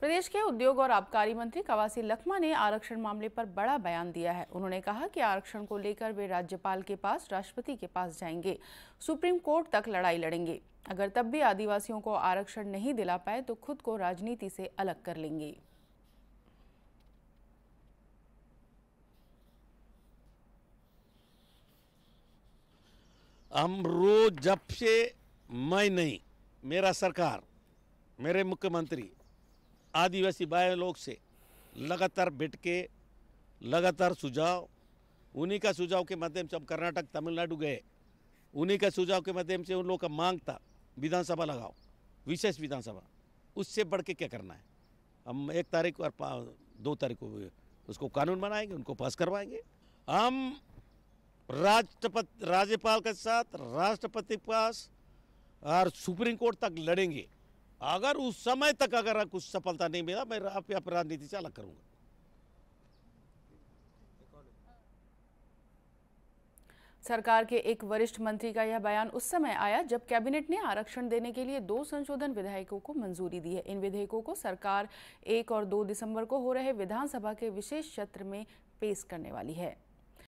प्रदेश के उद्योग और आबकारी मंत्री कवासी लखमा ने आरक्षण मामले पर बड़ा बयान दिया है उन्होंने कहा कि आरक्षण को लेकर वे राज्यपाल के पास राष्ट्रपति के पास जाएंगे सुप्रीम कोर्ट तक लड़ाई लड़ेंगे अगर तब भी आदिवासियों को आरक्षण नहीं दिला पाए तो खुद को राजनीति से अलग कर लेंगे हम रोज जब से मैं नहीं मेरा सरकार मेरे मुख्यमंत्री आदिवासी भाई लोग से लगातार बैठ के लगातार सुझाव उन्हीं का सुझाव के माध्यम से हम कर्नाटक तमिलनाडु गए उन्हीं का सुझाव के माध्यम से उन लोगों का मांग था विधानसभा लगाओ विशेष विधानसभा उससे बढ़ के क्या करना है हम एक तारीख और दो तारीख को उसको कानून बनाएंगे उनको पास करवाएंगे हम राष्ट्रपति राज्यपाल के साथ राष्ट्रपति पास और सुप्रीम कोर्ट तक लड़ेंगे अगर उस समय तक अगर कुछ सफलता नहीं मिला मैं आप राजनीति से अलग करूंगा सरकार के एक वरिष्ठ मंत्री का यह बयान उस समय आया जब कैबिनेट ने आरक्षण देने के लिए दो संशोधन विधेयकों को मंजूरी दी है इन विधेयकों को सरकार एक और दो दिसंबर को हो रहे विधानसभा के विशेष सत्र में पेश करने वाली है